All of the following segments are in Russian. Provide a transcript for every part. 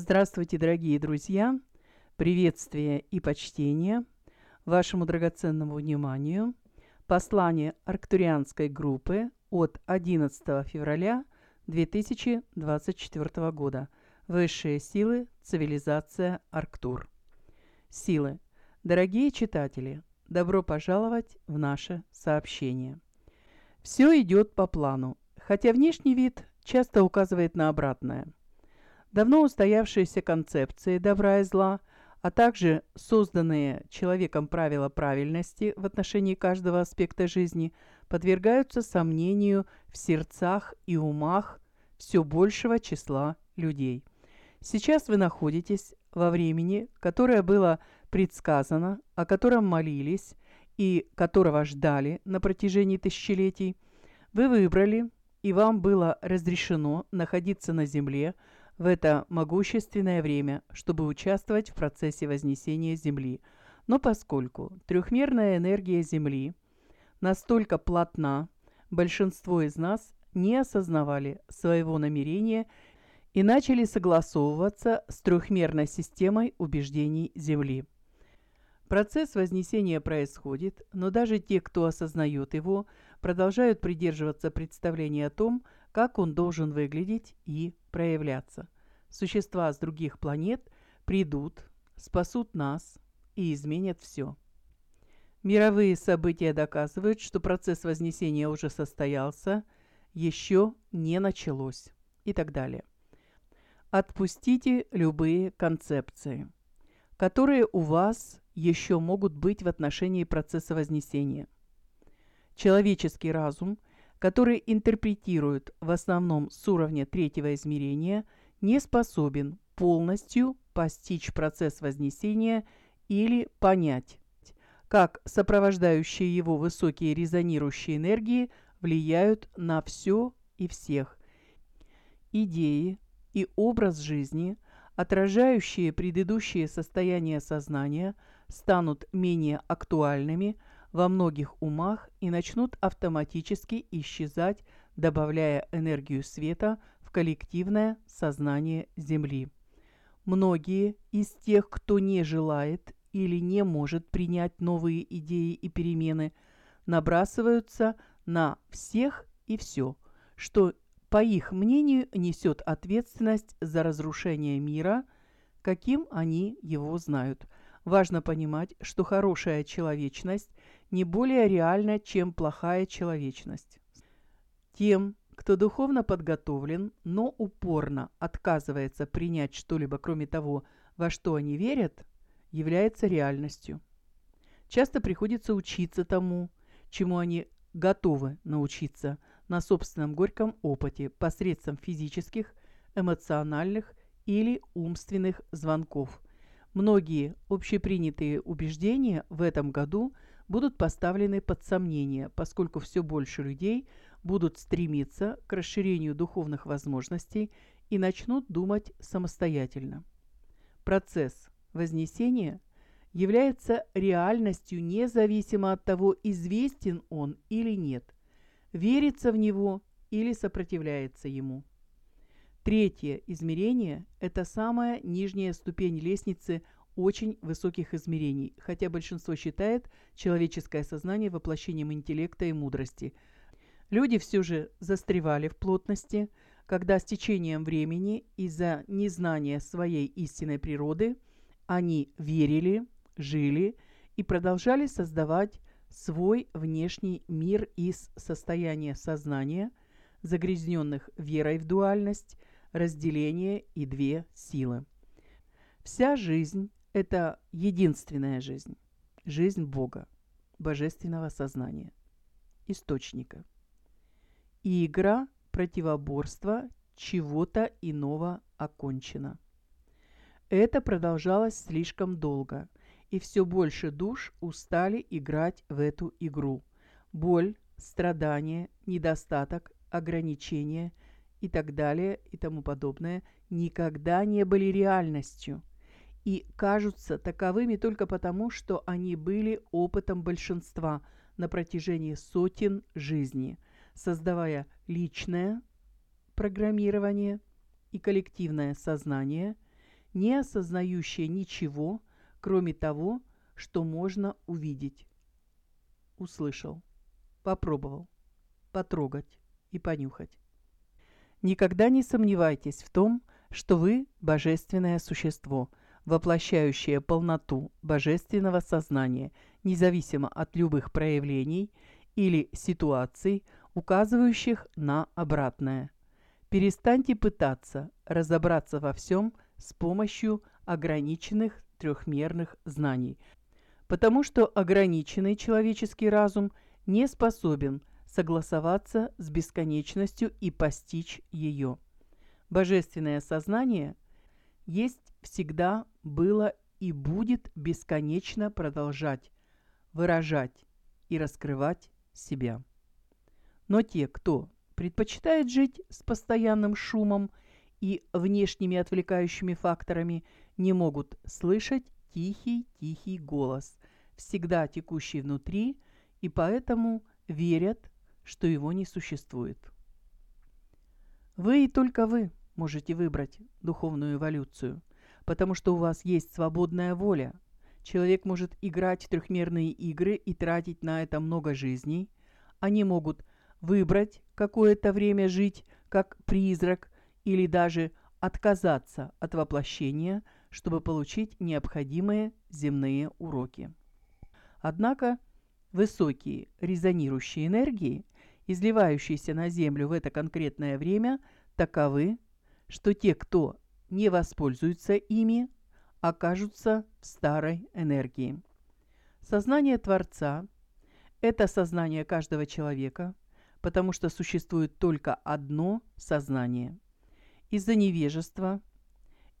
Здравствуйте, дорогие друзья! Приветствие и почтение вашему драгоценному вниманию. Послание арктурианской группы от 11 февраля 2024 года. Высшие силы, цивилизация Арктур. Силы. Дорогие читатели, добро пожаловать в наше сообщение. Все идет по плану, хотя внешний вид часто указывает на обратное – Давно устоявшиеся концепции добра и зла, а также созданные человеком правила правильности в отношении каждого аспекта жизни подвергаются сомнению в сердцах и умах все большего числа людей. Сейчас вы находитесь во времени, которое было предсказано, о котором молились и которого ждали на протяжении тысячелетий. Вы выбрали, и вам было разрешено находиться на Земле – в это могущественное время, чтобы участвовать в процессе вознесения Земли. Но поскольку трехмерная энергия Земли настолько плотна, большинство из нас не осознавали своего намерения и начали согласовываться с трехмерной системой убеждений Земли. Процесс вознесения происходит, но даже те, кто осознает его – продолжают придерживаться представления о том, как он должен выглядеть и проявляться. Существа с других планет придут, спасут нас и изменят все. Мировые события доказывают, что процесс вознесения уже состоялся, еще не началось и так далее. Отпустите любые концепции, которые у вас еще могут быть в отношении процесса вознесения – Человеческий разум, который интерпретирует в основном с уровня третьего измерения, не способен полностью постичь процесс вознесения или понять, как сопровождающие его высокие резонирующие энергии влияют на все и всех. Идеи и образ жизни, отражающие предыдущие состояния сознания, станут менее актуальными – во многих умах и начнут автоматически исчезать, добавляя энергию света в коллективное сознание Земли. Многие из тех, кто не желает или не может принять новые идеи и перемены, набрасываются на всех и все, что, по их мнению, несет ответственность за разрушение мира, каким они его знают. Важно понимать, что хорошая человечность не более реальна, чем плохая человечность. Тем, кто духовно подготовлен, но упорно отказывается принять что-либо, кроме того, во что они верят, является реальностью. Часто приходится учиться тому, чему они готовы научиться на собственном горьком опыте посредством физических, эмоциональных или умственных звонков. Многие общепринятые убеждения в этом году – будут поставлены под сомнение, поскольку все больше людей будут стремиться к расширению духовных возможностей и начнут думать самостоятельно. Процесс вознесения является реальностью независимо от того, известен он или нет, верится в него или сопротивляется ему. Третье измерение – это самая нижняя ступень лестницы – очень высоких измерений, хотя большинство считает человеческое сознание воплощением интеллекта и мудрости. Люди все же застревали в плотности, когда с течением времени из-за незнания своей истинной природы они верили, жили и продолжали создавать свой внешний мир из состояния сознания, загрязненных верой в дуальность, разделение и две силы. Вся жизнь это единственная жизнь, жизнь Бога, божественного сознания, источника. И игра противоборства чего-то иного окончена. Это продолжалось слишком долго, и все больше душ устали играть в эту игру. Боль, страдание, недостаток, ограничения и так далее и тому подобное никогда не были реальностью и кажутся таковыми только потому, что они были опытом большинства на протяжении сотен жизней, создавая личное программирование и коллективное сознание, не осознающее ничего, кроме того, что можно увидеть. Услышал, попробовал, потрогать и понюхать. Никогда не сомневайтесь в том, что вы – божественное существо – воплощающее полноту божественного сознания, независимо от любых проявлений или ситуаций, указывающих на обратное. Перестаньте пытаться разобраться во всем с помощью ограниченных трехмерных знаний, потому что ограниченный человеческий разум не способен согласоваться с бесконечностью и постичь ее. Божественное сознание есть всегда было и будет бесконечно продолжать выражать и раскрывать себя. Но те, кто предпочитает жить с постоянным шумом и внешними отвлекающими факторами, не могут слышать тихий-тихий голос, всегда текущий внутри, и поэтому верят, что его не существует. Вы и только вы можете выбрать духовную эволюцию – потому что у вас есть свободная воля. Человек может играть трехмерные игры и тратить на это много жизней. Они могут выбрать какое-то время жить как призрак или даже отказаться от воплощения, чтобы получить необходимые земные уроки. Однако высокие резонирующие энергии, изливающиеся на Землю в это конкретное время, таковы, что те, кто не воспользуются ими, окажутся в старой энергии. Сознание Творца – это сознание каждого человека, потому что существует только одно сознание. Из-за невежества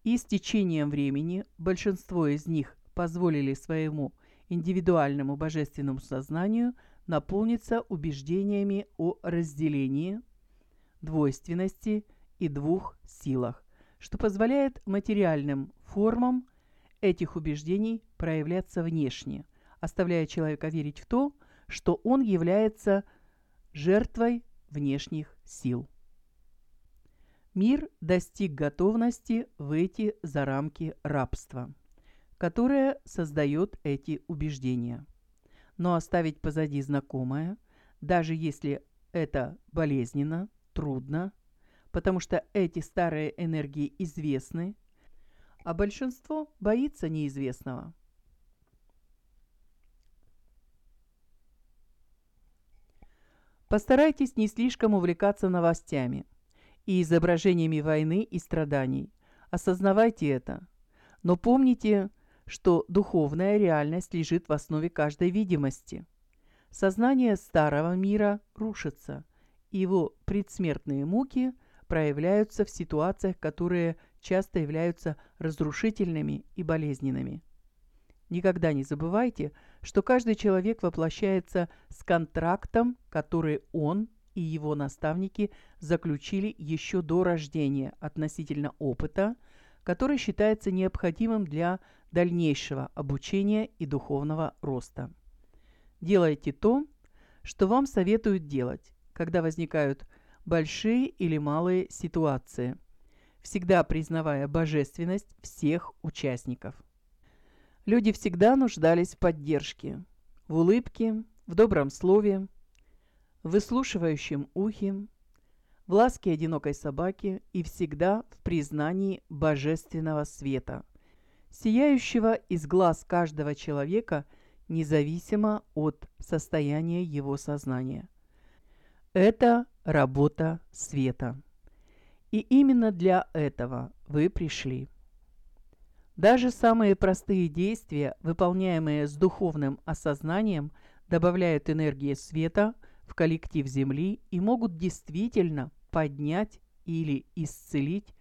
и с течением времени большинство из них позволили своему индивидуальному божественному сознанию наполниться убеждениями о разделении, двойственности и двух силах что позволяет материальным формам этих убеждений проявляться внешне, оставляя человека верить в то, что он является жертвой внешних сил. Мир достиг готовности выйти за рамки рабства, которое создает эти убеждения. Но оставить позади знакомое, даже если это болезненно, трудно, потому что эти старые энергии известны, а большинство боится неизвестного. Постарайтесь не слишком увлекаться новостями и изображениями войны и страданий. Осознавайте это. Но помните, что духовная реальность лежит в основе каждой видимости. Сознание старого мира рушится, и его предсмертные муки – проявляются в ситуациях, которые часто являются разрушительными и болезненными. Никогда не забывайте, что каждый человек воплощается с контрактом, который он и его наставники заключили еще до рождения относительно опыта, который считается необходимым для дальнейшего обучения и духовного роста. Делайте то, что вам советуют делать, когда возникают большие или малые ситуации, всегда признавая божественность всех участников. Люди всегда нуждались в поддержке, в улыбке, в добром слове, в выслушивающем ухе, в ласке одинокой собаки и всегда в признании божественного света, сияющего из глаз каждого человека независимо от состояния его сознания. Это работа света. И именно для этого вы пришли. Даже самые простые действия, выполняемые с духовным осознанием, добавляют энергии света в коллектив Земли и могут действительно поднять или исцелить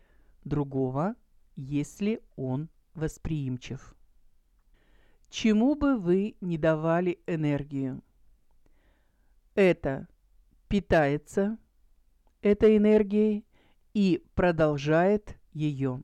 другого, если он восприимчив. Чему бы вы не давали энергию? Это питается этой энергией и продолжает ее.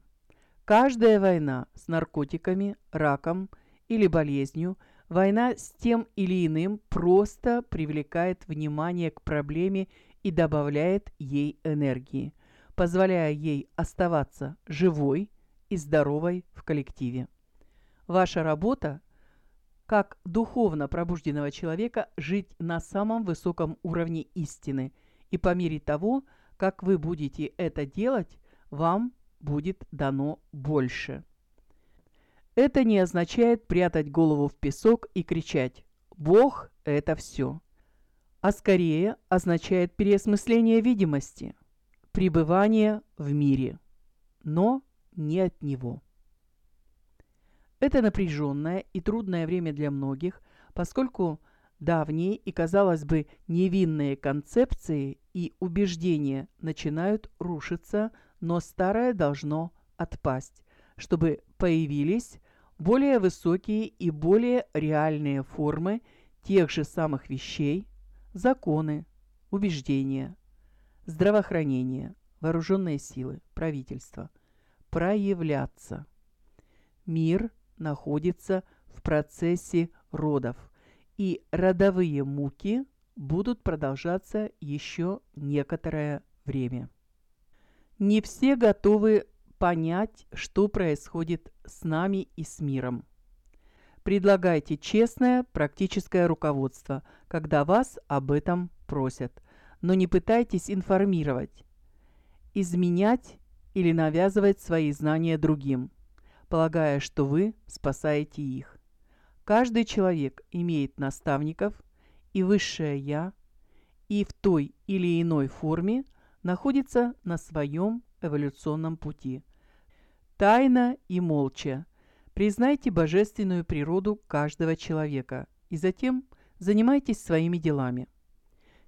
Каждая война с наркотиками, раком или болезнью, война с тем или иным просто привлекает внимание к проблеме и добавляет ей энергии, позволяя ей оставаться живой и здоровой в коллективе. Ваша работа – как духовно пробужденного человека жить на самом высоком уровне истины. И по мере того, как вы будете это делать, вам будет дано больше. Это не означает прятать голову в песок и кричать «Бог – это все», а скорее означает переосмысление видимости, пребывание в мире, но не от него. Это напряженное и трудное время для многих, поскольку давние и, казалось бы, невинные концепции и убеждения начинают рушиться, но старое должно отпасть, чтобы появились более высокие и более реальные формы тех же самых вещей, законы, убеждения, здравоохранение, вооруженные силы, правительство, проявляться. Мир – находится в процессе родов, и родовые муки будут продолжаться еще некоторое время. Не все готовы понять, что происходит с нами и с миром. Предлагайте честное практическое руководство, когда вас об этом просят, но не пытайтесь информировать, изменять или навязывать свои знания другим – полагая, что вы спасаете их. Каждый человек имеет наставников и высшее «я», и в той или иной форме находится на своем эволюционном пути. Тайно и молча признайте божественную природу каждого человека и затем занимайтесь своими делами.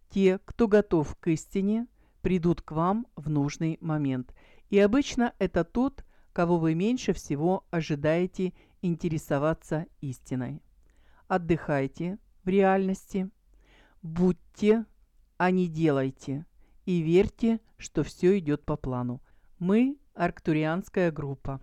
Те, кто готов к истине, придут к вам в нужный момент. И обычно это тот, кого вы меньше всего ожидаете интересоваться истиной. Отдыхайте в реальности, будьте, а не делайте, и верьте, что все идет по плану. Мы – Арктурианская группа.